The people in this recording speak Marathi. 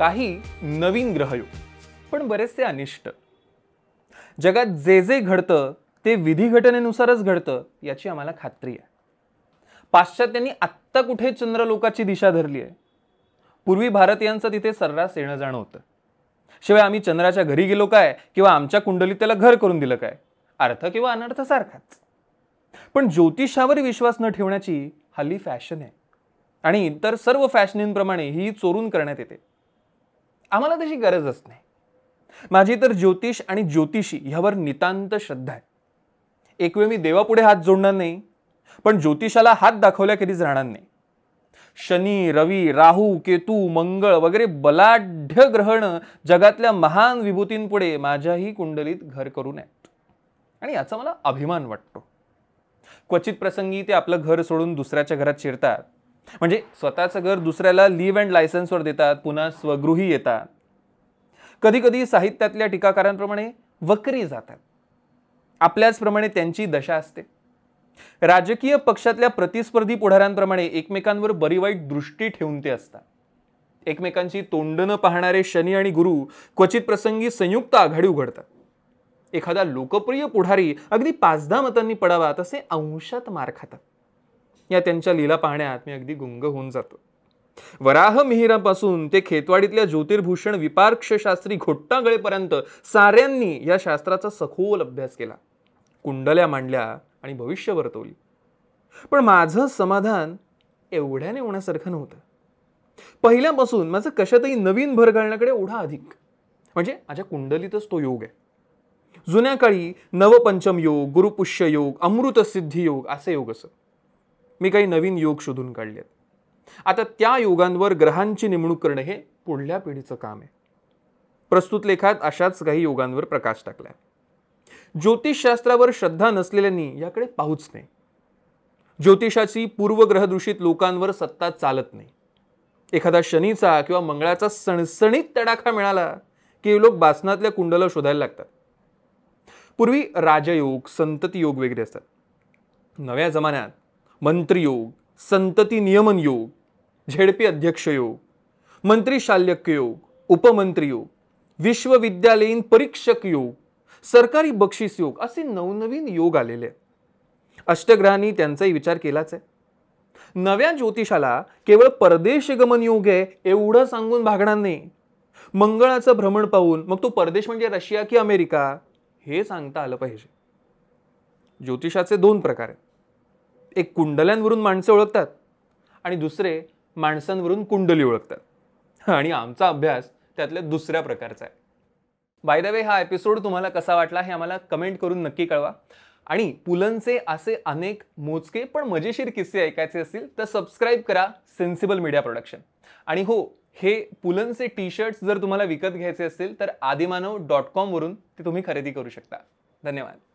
काही नवीन ग्रहयोग पण बरेचसे अनिष्ट जगात जे जे घडतं ते घटनेनुसारच घडतं याची आम्हाला खात्री आहे पाश्चात्यांनी आत्ता कुठे चंद्रलोकाची दिशा धरली आहे पूर्वी भारतीयांचं तिथे सर्रास येणं जाणं होतं शिवाय आम्ही चंद्राच्या घरी गेलो काय किंवा आमच्या कुंडलीत त्याला घर करून दिलं काय अर्थ किंवा अनर्थ सारखाच पण ज्योतिषावर विश्वास न ठेवण्याची हल्ली फॅशन आहे आणि इतर सर्व फॅशनींप्रमाणे ही चोरून करण्यात येते आम्हाला तशी गरजच नाही माझी तर ज्योतिष आणि ज्योतिषी ह्यावर नितांत श्रद्धा आहे एक मी देवापुढे हात जोडणार नाही पण ज्योतिषाला हात दाखवल्या कधीच राहणार नाही शनी रवी राहू केतू मंगळ वगैरे बलाढ्य ग्रहण जगातल्या महान विभूतींपुढे माझ्याही कुंडलीत घर करू नयेत आणि याचा मला अभिमान वाटतो क्वचित प्रसंगी ते आपलं घर सोडून दुसऱ्याच्या घरात शिरतात म्हणजे स्वतःचं घर दुसऱ्याला लीव अँड लायसन्सवर देतात पुन्हा स्वगृही येतात कधी कधी साहित्यातल्या टीकाकारांप्रमाणे वक्री जातात आपल्याचप्रमाणे त्यांची दशा असते राजकीय पक्षातल्या प्रतिस्पर्धी पुढाऱ्यांप्रमाणे एकमेकांवर बरी वाईट दृष्टी ठेवून ते असतात एकमेकांची तोंडनं पाहणारे शनी आणि गुरु क्वचित प्रसंगी संयुक्त आघाडी उघडतात एखादा लोकप्रिय पुढारी अगदी पाच दहा मतांनी पडावा तसे अंशात मार खातात या त्यांच्या लीला पाहण्यात मी अगदी गुंग होऊन जातो वराह मिहिरापासून ते खेतवाडीतल्या ज्योतिर्भूषण विपार्क्षशास्त्री घोट्टागळेपर्यंत साऱ्यांनी या शास्त्राचा सखोल अभ्यास केला कुंडल्या मांडल्या आणि भविष्य वर्तवली पण माझं समाधान एवढ्याने होण्यासारखं नव्हतं पहिल्यापासून माझं कशातही नवीन भर घालण्याकडे एवढा अधिक म्हणजे माझ्या कुंडलीतच तो योग आहे जुन्या काळी नवपंचम योग गुरुपुष्य योग अमृतसिद्धी योग असे योग असत मी काही नवीन योग शोधून काढले आता त्या योगांवर ग्रहांची नेमणूक करणं हे पुढल्या पिढीचं काम आहे प्रस्तुत लेखात अशाच काही योगांवर प्रकाश टाकला आहे ज्योतिषशास्त्रावर श्रद्धा नसलेल्यांनी याकडे पाहूच नाही ज्योतिषाची पूर्वग्रहदूषित लोकांवर सत्ता चालत नाही एखादा शनीचा किंवा मंगळाचा सणसणीत तडाखा मिळाला की लोक बासनातल्या कुंडला शोधायला लागतात पूर्वी राजयोग संतती योग वगैरे असतात नव्या जमान्यात मंत्रयोग संतती नियमन योग झेडपी अध्यक्ष योग मंत्री शाल्यक योग उपमंत्री योग विश्वविद्यालयीन परीक्षक योग सरकारी बक्षीस योग असे नवनवीन योग आलेले आहेत अष्टग्रहांनी त्यांचाही विचार केलाच आहे नव्या ज्योतिषाला केवळ परदेश गमन योग आहे एवढं सांगून भागणार नाही मंगळाचं भ्रमण पाहून मग तो परदेश म्हणजे रशिया की अमेरिका हे सांगता आलं पाहिजे ज्योतिषाचे दोन प्रकार आहेत एक कुंडल्यांवरून माणसं ओळखतात आणि दुसरे माणसांवरून कुंडली ओळखतात आणि आमचा अभ्यास त्यातल्या दुसऱ्या प्रकारचा आहे बाय द वे हा एपिसोड तुम्हाला कसा वाटला हे आम्हाला कमेंट करून नक्की कळवा आणि पुलंचे असे अनेक मोजके पण मजेशीर किस्से ऐकायचे असतील तर सबस्क्राईब करा सेन्सिबल मीडिया प्रोडक्शन आणि हो हे पुलंचे टी शर्ट्स जर तुम्हाला विकत घ्यायचे असतील तर आदिमानव डॉट कॉमवरून ते तुम्ही खरेदी करू शकता धन्यवाद